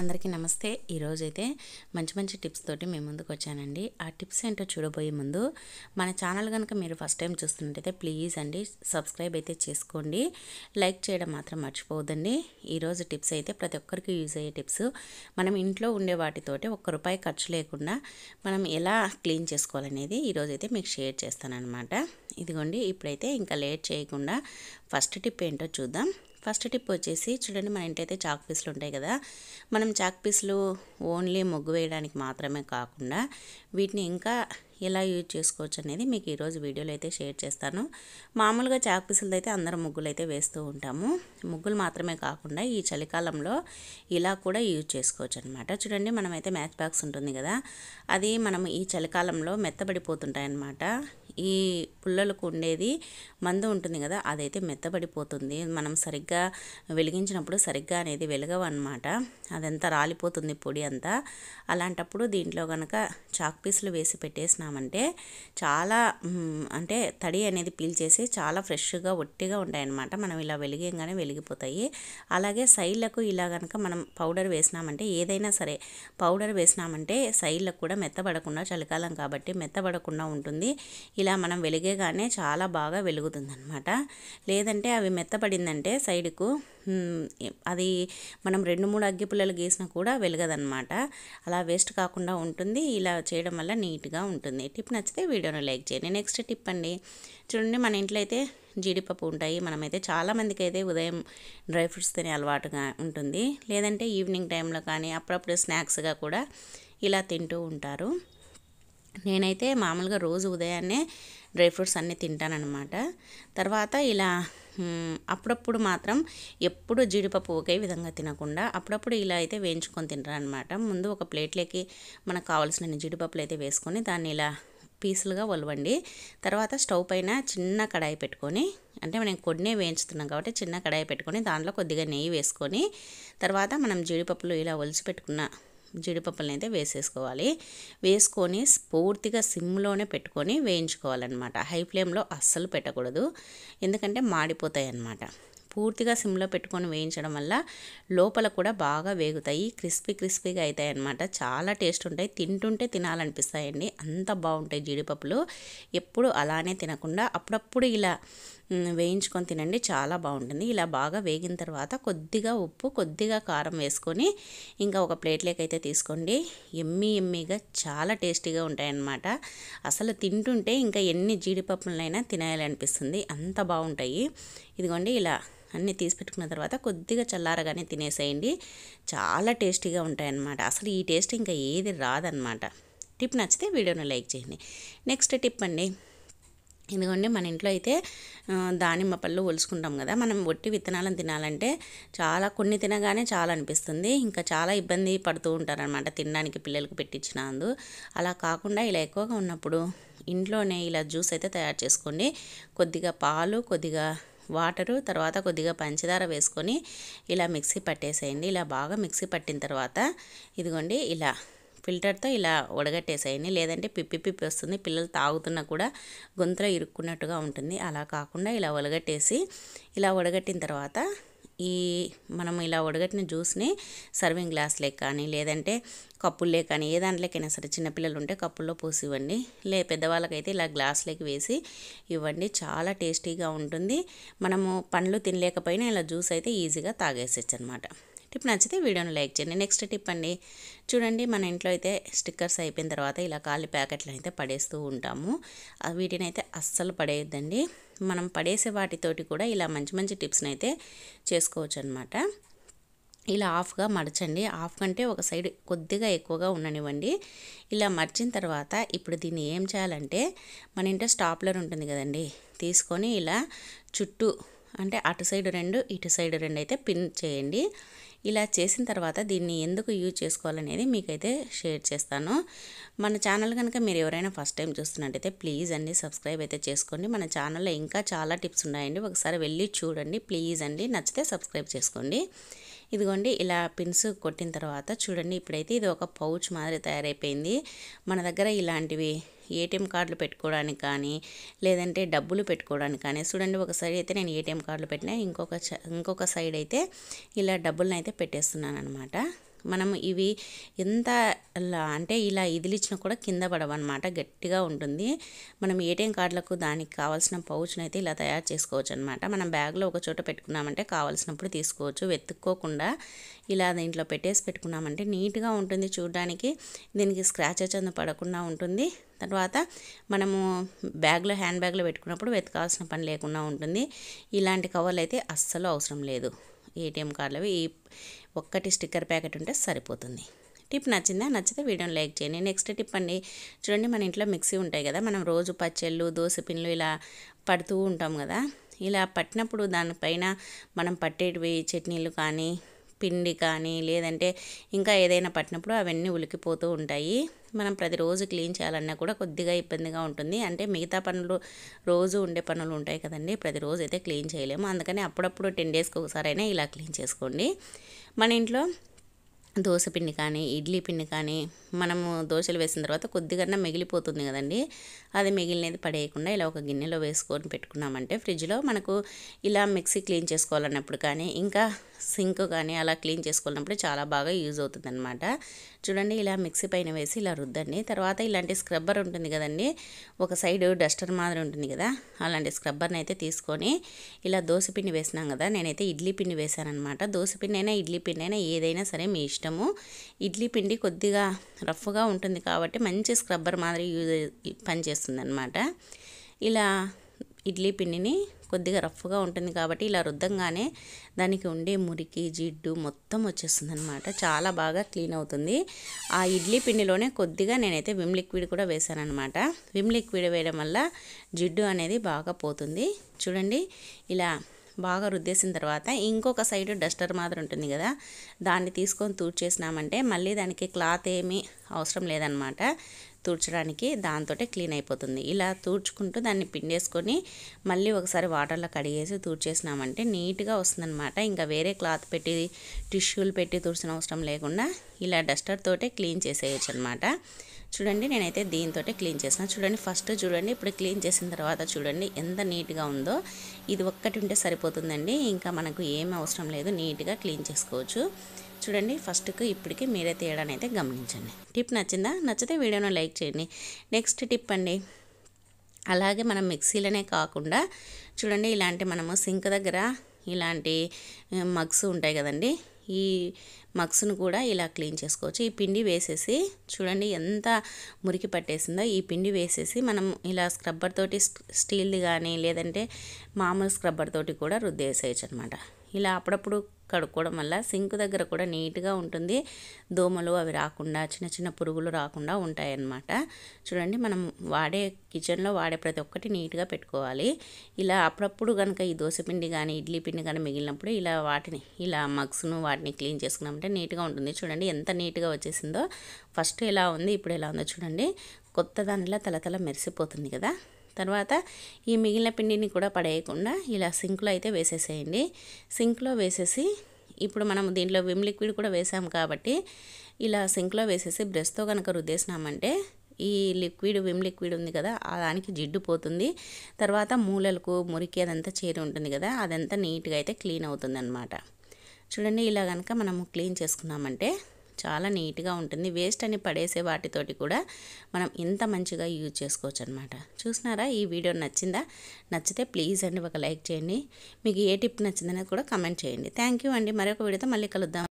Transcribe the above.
అందరికీ నమస్తే ఈరోజైతే మంచి మంచి టిప్స్ తోటి మేము ముందుకు వచ్చానండి ఆ టిప్స్ ఏంటో చూడబోయే ముందు మన ఛానల్ కనుక మీరు ఫస్ట్ టైం చూస్తున్నట్టయితే ప్లీజ్ అండి సబ్స్క్రైబ్ అయితే చేసుకోండి లైక్ చేయడం మాత్రం మర్చిపోవద్దండి ఈరోజు టిప్స్ అయితే ప్రతి ఒక్కరికి యూజ్ అయ్యే టిప్స్ మనం ఇంట్లో ఉండే వాటితోటి ఒక్క రూపాయి ఖర్చు లేకుండా మనం ఎలా క్లీన్ చేసుకోవాలనేది ఈరోజైతే మీకు షేర్ చేస్తానన్నమాట ఇదిగోండి ఇప్పుడైతే ఇంకా లేట్ చేయకుండా ఫస్ట్ టిప్ ఏంటో చూద్దాం ఫస్ట్ టిప్ వచ్చేసి చూడండి మన ఇంటైతే చాక్ పీసులు ఉంటాయి కదా మనం చాక్ పీసులు ఓన్లీ ముగ్గు వేయడానికి మాత్రమే కాకుండా వీటిని ఇంకా ఎలా యూజ్ చేసుకోవచ్చు అనేది మీకు ఈరోజు వీడియోలో అయితే షేర్ చేస్తాను మామూలుగా చాక్ పీసులు అయితే అందరం ముగ్గులు అయితే వేస్తూ ఉంటాము ముగ్గులు మాత్రమే కాకుండా ఈ చలికాలంలో ఇలా కూడా యూజ్ చేసుకోవచ్చు అనమాట చూడండి మనమైతే మ్యాచ్ బాక్స్ ఉంటుంది కదా అది మనం ఈ చలికాలంలో మెత్తబడిపోతుంటాయి అనమాట ఈ పుల్లలకు ఉండేది మందు ఉంటుంది కదా అదైతే మెత్తబడిపోతుంది మనం సరిగ్గా వెలిగించినప్పుడు సరిగ్గా అనేది వెలగవన్నమాట అదంతా రాలిపోతుంది పొడి అంతా అలాంటప్పుడు దీంట్లో కనుక చాక్ పీసులు వేసి పెట్టేసినామంటే చాలా అంటే తడి అనేది పీల్చేసి చాలా ఫ్రెష్గా ఒట్టిగా ఉంటాయన్నమాట మనం ఇలా వెలిగంగానే వెలిగిపోతాయి అలాగే సైడ్లకు ఇలా కనుక మనం పౌడర్ వేసినామంటే ఏదైనా సరే పౌడర్ వేసినామంటే సైడ్లకు కూడా మెత్తబడకుండా చలికాలం కాబట్టి మెత్తబడకుండా ఉంటుంది ఇలా మనం వెలిగేగానే చాలా బాగా వెలుగుతుందనమాట లేదంటే అవి మెత్తపడిందంటే సైడ్కు అది మనం రెండు మూడు అగ్గి పుల్లలు గీసినా కూడా వెలగదనమాట అలా వేస్ట్ కాకుండా ఉంటుంది ఇలా చేయడం వల్ల నీట్గా ఉంటుంది టిప్ నచ్చితే వీడియోను లైక్ చేయండి నెక్స్ట్ టిప్ అండి చూడండి మన ఇంట్లో అయితే జీడిపప్పు ఉంటాయి మనమైతే చాలామందికి అయితే ఉదయం డ్రై ఫ్రూట్స్ తినే అలవాటుగా ఉంటుంది లేదంటే ఈవినింగ్ టైంలో కానీ అప్పుడప్పుడు స్నాక్స్గా కూడా ఇలా తింటూ ఉంటారు నేనైతే మామూలుగా రోజు ఉదయాన్నే డ్రై ఫ్రూట్స్ అన్నీ తింటానన్నమాట తర్వాత ఇలా అప్పుడప్పుడు మాత్రం ఎప్పుడు జీడిపప్పు ఒకే విధంగా తినకుండా అప్పుడప్పుడు ఇలా అయితే వేయించుకొని తింటారనమాట ముందు ఒక ప్లేట్లోకి మనకు కావాల్సిన జీడిపప్పులు అయితే వేసుకొని దాన్ని ఇలా పీసులుగా ఒలవండి తర్వాత స్టవ్ పైన చిన్న కడాయి పెట్టుకొని అంటే మనం కొన్నే వేయించుతున్నాం కాబట్టి చిన్న కడాయి పెట్టుకొని దాంట్లో కొద్దిగా నెయ్యి వేసుకొని తర్వాత మనం జీడిపప్పులు ఇలా ఒలిచి పెట్టుకున్న జీడిపప్పులను అయితే వేసేసుకోవాలి వేసుకొని పూర్తిగా సిమ్లోనే పెట్టుకొని వేయించుకోవాలన్నమాట హై ఫ్లేమ్లో అస్సలు పెట్టకూడదు ఎందుకంటే మాడిపోతాయి అన్నమాట పూర్తిగా సిమ్లో పెట్టుకొని వేయించడం వల్ల లోపల కూడా బాగా వేగుతాయి క్రిస్పీ క్రిస్పీగా అవుతాయి అన్నమాట చాలా టేస్ట్ ఉంటాయి తింటుంటే తినాలనిపిస్తాయండి అంత బాగుంటాయి జీడిపప్పులు ఎప్పుడు అలానే తినకుండా అప్పుడప్పుడు ఇలా వేయించుకొని తినండి చాలా బాగుంటుంది ఇలా బాగా వేగిన తర్వాత కొద్దిగా ఉప్పు కొద్దిగా కారం వేసుకొని ఇంకా ఒక ప్లేట్లోకి అయితే తీసుకోండి ఎమ్మి ఎమ్మిగా చాలా టేస్టీగా ఉంటాయన్నమాట అసలు తింటుంటే ఇంకా ఎన్ని జీడిపప్పులనైనా తినాలనిపిస్తుంది అంత బాగుంటాయి ఇదిగోండి ఇలా అన్నీ తీసి పెట్టుకున్న తర్వాత కొద్దిగా చల్లారగానే తినేసేయండి చాలా టేస్టీగా ఉంటాయన్నమాట అసలు ఈ టేస్ట్ ఇంకా ఏది రాదనమాట టిప్ నచ్చితే వీడియోను లైక్ చేయండి నెక్స్ట్ టిప్ అండి ఎందుకంటే మన ఇంట్లో అయితే దానిమ్మ పళ్ళు ఒలుసుకుంటాం కదా మనం ఒట్టి విత్తనాలను తినాలంటే చాలా కొన్ని తినగానే చాలా అనిపిస్తుంది ఇంకా చాలా ఇబ్బంది పడుతూ ఉంటారనమాట తినడానికి పిల్లలకు పెట్టించినందు అలా కాకుండా ఇలా ఎక్కువగా ఉన్నప్పుడు ఇంట్లోనే ఇలా జ్యూస్ అయితే తయారు చేసుకోండి కొద్దిగా పాలు కొద్దిగా వాటరు తర్వాత కొద్దిగా పంచదార వేసుకొని ఇలా మిక్సీ పట్టేసేయండి ఇలా బాగా మిక్సీ పట్టిన తర్వాత ఇదిగోండి ఇలా ఫిల్టర్తో ఇలా వడగట్టేసేయండి లేదంటే పిప్పి పిప్పి వస్తుంది పిల్లలు తాగుతున్నా కూడా గొంతులో ఇరుక్కున్నట్టుగా ఉంటుంది అలా కాకుండా ఇలా వడగట్టేసి ఇలా వడగట్టిన తర్వాత ఈ మనం ఇలా ఉడగట్టిన జ్యూస్ని సర్వింగ్ గ్లాస్లే కానీ లేదంటే కప్పులే కానీ ఏ దాంట్లోకైనా సరే చిన్నపిల్లలు ఉంటే కప్పుల్లో పోసి ఇవ్వండి లే పెద్దవాళ్ళకైతే ఇలా గ్లాస్లోకి వేసి ఇవ్వండి చాలా టేస్టీగా ఉంటుంది మనము పండ్లు తినలేకపోయినా ఇలా జ్యూస్ అయితే ఈజీగా తాగేసేచ్చు అనమాట టిప్ నచ్చితే వీడియోను లైక్ చేయండి నెక్స్ట్ టిప్ అండి చూడండి మన ఇంట్లో అయితే స్టిక్కర్స్ అయిపోయిన తర్వాత ఇలా ఖాళీ ప్యాకెట్లు అయితే పడేస్తూ ఉంటాము వీటిని అయితే అస్సలు పడేయద్దండి మనం పడేసే వాటితోటి కూడా ఇలా మంచి మంచి టిప్స్ని అయితే చేసుకోవచ్చు అనమాట ఇలా ఆఫ్గా మడచండి ఆఫ్ కంటే ఒక సైడ్ కొద్దిగా ఎక్కువగా ఉండనివ్వండి ఇలా మర్చిన తర్వాత ఇప్పుడు దీన్ని ఏం చేయాలంటే మన ఇంట స్టాప్లర్ ఉంటుంది కదండి తీసుకొని ఇలా చుట్టూ అంటే అటు సైడ్ రెండు ఇటు సైడ్ రెండు అయితే పిన్ చేయండి ఇలా చేసిన తర్వాత దీన్ని ఎందుకు యూజ్ చేసుకోవాలనేది మీకైతే షేర్ చేస్తాను మన ఛానల్ కనుక మీరు ఎవరైనా ఫస్ట్ టైం చూస్తున్నట్టయితే ప్లీజ్ అండి సబ్స్క్రైబ్ అయితే చేసుకోండి మన ఛానల్లో ఇంకా చాలా టిప్స్ ఉన్నాయండి ఒకసారి వెళ్ళి చూడండి ప్లీజ్ అండి నచ్చితే సబ్స్క్రైబ్ చేసుకోండి ఇదిగోండి ఇలా పిన్స్ కొట్టిన తర్వాత చూడండి ఇప్పుడైతే ఇది ఒక పౌచ్ మాదిరి తయారైపోయింది మన దగ్గర ఇలాంటివి ఏటీఎం కార్డులు పెట్టుకోవడానికి కానీ లేదంటే డబ్బులు పెట్టుకోవడానికి కానీ చూడండి ఒక సైడ్ అయితే నేను ఏటీఎం కార్డులు పెట్టినా ఇంకొక ఇంకొక సైడ్ అయితే ఇలా డబ్బులను అయితే పెట్టేస్తున్నాను అనమాట మనం ఇవి ఎంత అంటే ఇలా ఇదిలిచ్చినా కూడా కింద పడవన్నమాట గట్టిగా ఉంటుంది మనం ఏటీఎం కార్డులకు దానికి కావాల్సిన పౌచ్ను అయితే ఇలా తయారు చేసుకోవచ్చు అనమాట మనం బ్యాగ్లో ఒక చోట పెట్టుకున్నామంటే కావాల్సినప్పుడు తీసుకోవచ్చు వెతుక్కోకుండా ఇలా దీంట్లో పెట్టేసి పెట్టుకున్నామంటే నీట్గా ఉంటుంది చూడడానికి దీనికి స్క్రాచెస్ అందు పడకుండా ఉంటుంది తర్వాత మనము బ్యాగ్లో హ్యాండ్ బ్యాగ్లో పెట్టుకున్నప్పుడు వెతకాల్సిన పని లేకుండా ఉంటుంది ఇలాంటి కవర్లు అయితే అస్సలు అవసరం లేదు ఏటీఎం కార్డులవి ఒక్కటి స్టిక్కర్ ప్యాకెట్ ఉంటే సరిపోతుంది టిప్ నచ్చిందా నచ్చితే వీడియోని లైక్ చేయండి నెక్స్ట్ టిప్ అండి చూడండి మన ఇంట్లో మిక్సీ ఉంటాయి కదా మనం రోజు పచ్చళ్ళు దోశ పిన్లు ఇలా పడుతూ ఉంటాం కదా ఇలా పట్టినప్పుడు దానిపైన మనం పట్టేటివి చట్నీలు కానీ పిండి కానీ లేదంటే ఇంకా ఏదైనా పట్టినప్పుడు అవన్నీ ఉలికిపోతూ ఉంటాయి మనం ప్రతిరోజు క్లీన్ చేయాలన్నా కూడా కొద్దిగా ఇబ్బందిగా ఉంటుంది అంటే మిగతా పనులు రోజు ఉండే పనులు ఉంటాయి కదండి ప్రతిరోజు అయితే క్లీన్ చేయలేము అందుకని అప్పుడప్పుడు టెన్ డేస్కి ఒకసారైనా ఇలా క్లీన్ చేసుకోండి మన ఇంట్లో దోశ పిండి కానీ ఇడ్లీ పిండి కానీ మనము దోశలు వేసిన తర్వాత కొద్దిగా మిగిలిపోతుంది కదండి అది మిగిలినది పడేయకుండా ఇలా ఒక గిన్నెలో వేసుకొని పెట్టుకున్నామంటే ఫ్రిడ్జ్లో మనకు ఇలా మిక్సీ క్లీన్ చేసుకోవాలన్నప్పుడు కానీ ఇంకా సింక్ కానీ అలా క్లీన్ చేసుకున్నప్పుడు చాలా బాగా యూజ్ అవుతుంది అనమాట చూడండి ఇలా మిక్సీ పైన వేసి ఇలా రుద్దండి తర్వాత ఇలాంటి స్క్రబ్బర్ ఉంటుంది కదండి ఒక సైడ్ డస్టర్ మాదిరి ఉంటుంది కదా అలాంటి స్క్రబ్బర్ని అయితే తీసుకొని ఇలా దోశ పిండి వేసినాం కదా నేనైతే ఇడ్లీ పిండి వేశానమాట దోశ పిండి అయినా ఇడ్లీ పిండి అయినా ఏదైనా సరే మీ ఇష్టము ఇడ్లీ పిండి కొద్దిగా రఫ్గా ఉంటుంది కాబట్టి మంచి స్క్రబ్బర్ మాదిరి యూజ్ పనిచేస్తుంది అనమాట ఇలా ఇడ్లీ పిండిని కొద్దిగా రఫ్గా ఉంటుంది కాబట్టి ఇలా రుద్దంగానే దానికి ఉండే మురికి జిడ్డు మొత్తం వచ్చేస్తుంది అనమాట చాలా బాగా క్లీన్ అవుతుంది ఆ ఇడ్లీ పిండిలోనే కొద్దిగా నేనైతే విమ్ లిక్విడ్ కూడా వేశానమాట విమ్ లిక్విడ్ వేయడం వల్ల జిడ్డు అనేది బాగా పోతుంది చూడండి ఇలా బాగా రుద్దేసిన తర్వాత ఇంకొక సైడ్ డస్టర్ మాత్రం ఉంటుంది కదా దాన్ని తీసుకొని తూడ్చేసినామంటే మళ్ళీ దానికి క్లాత్ ఏమీ అవసరం లేదనమాట తుడ్చడానికి దాంతో క్లీన్ అయిపోతుంది ఇలా తుడుచుకుంటూ దాన్ని పిండేసుకొని మళ్ళీ ఒకసారి వాటర్లో కడిగేసి తుడిచేసినామంటే నీట్గా వస్తుందన్నమాట ఇంకా వేరే క్లాత్ పెట్టి టిష్యూలు పెట్టి తుడిచిన అవసరం లేకుండా ఇలా డస్టర్ తోటే క్లీన్ చేసేయచ్చు అనమాట చూడండి నేనైతే దీంతో క్లీన్ చేసిన చూడండి ఫస్ట్ చూడండి ఇప్పుడు క్లీన్ చేసిన తర్వాత చూడండి ఎంత నీట్గా ఉందో ఇది ఒక్కటి ఉంటే సరిపోతుందండి ఇంకా మనకు ఏం అవసరం లేదు నీట్గా క్లీన్ చేసుకోవచ్చు చూడండి ఫస్ట్కి ఇప్పటికి మీరే తేడానైతే అయితే గమనించండి టిప్ నచ్చిందా నచ్చితే వీడియోను లైక్ చేయండి నెక్స్ట్ టిప్ అండి అలాగే మనం మిక్సీలోనే కాకుండా చూడండి ఇలాంటి మనము సింక్ దగ్గర ఇలాంటి మగ్స్ ఉంటాయి కదండి ఈ మగ్స్ను కూడా ఇలా క్లీన్ చేసుకోవచ్చు ఈ పిండి వేసేసి చూడండి ఎంత మురికి పట్టేసిందో ఈ పిండి వేసేసి మనం ఇలా స్క్రబ్బర్ తోటి స్టీల్ది కానీ లేదంటే మామూలు స్క్రబ్బర్ తోటి కూడా రుద్దేసేయచ్చు అనమాట ఇలా అప్పుడప్పుడు కడుక్కోవడం వల్ల సింక్ దగ్గర కూడా నీట్గా ఉంటుంది దోమలు అవి రాకుండా చిన్న చిన్న పురుగులు రాకుండా ఉంటాయన్నమాట చూడండి మనం వాడే కిచెన్లో వాడే ప్రతి ఒక్కటి నీట్గా పెట్టుకోవాలి ఇలా అప్పుడప్పుడు కనుక ఈ దోశ పిండి కానీ ఇడ్లీ పిండి కానీ మిగిలినప్పుడు ఇలా వాటిని ఇలా మగ్స్ను వాటిని క్లీన్ చేసుకున్నామంటే నీట్గా ఉంటుంది చూడండి ఎంత నీట్గా వచ్చేసిందో ఫస్ట్ ఎలా ఉంది ఇప్పుడు ఎలా ఉందో చూడండి కొత్త దానిలో తలతల మెరిసిపోతుంది కదా తర్వాత ఈ మిగిలిన పిండిని కూడా పడేయకుండా ఇలా సింక్లో అయితే వేసేసేయండి సింక్లో వేసేసి ఇప్పుడు మనం దీంట్లో విమ్ లిక్విడ్ కూడా వేసాం కాబట్టి ఇలా సింక్లో వేసేసి బ్రష్తో కనుక రుద్దేసినామంటే ఈ లిక్విడ్ విమ్ లిక్విడ్ ఉంది కదా దానికి జిడ్డు పోతుంది తర్వాత మూలలకు మురికి అదంతా చేరి ఉంటుంది కదా అదంతా నీట్గా అయితే క్లీన్ అవుతుంది చూడండి ఇలా కనుక మనము క్లీన్ చేసుకున్నామంటే చాలా నీట్గా ఉంటుంది వేస్ట్ అని పడేసే వాటితోటి కూడా మనం ఇంత మంచిగా యూజ్ చేసుకోవచ్చు అనమాట చూసినారా ఈ వీడియో నచ్చిందా నచ్చితే ప్లీజ్ అండి ఒక లైక్ చేయండి మీకు ఏ టిప్ నచ్చిందనేది కూడా కమెంట్ చేయండి థ్యాంక్ యూ అండి మరొక వీడియోతో మళ్ళీ కలుద్దాం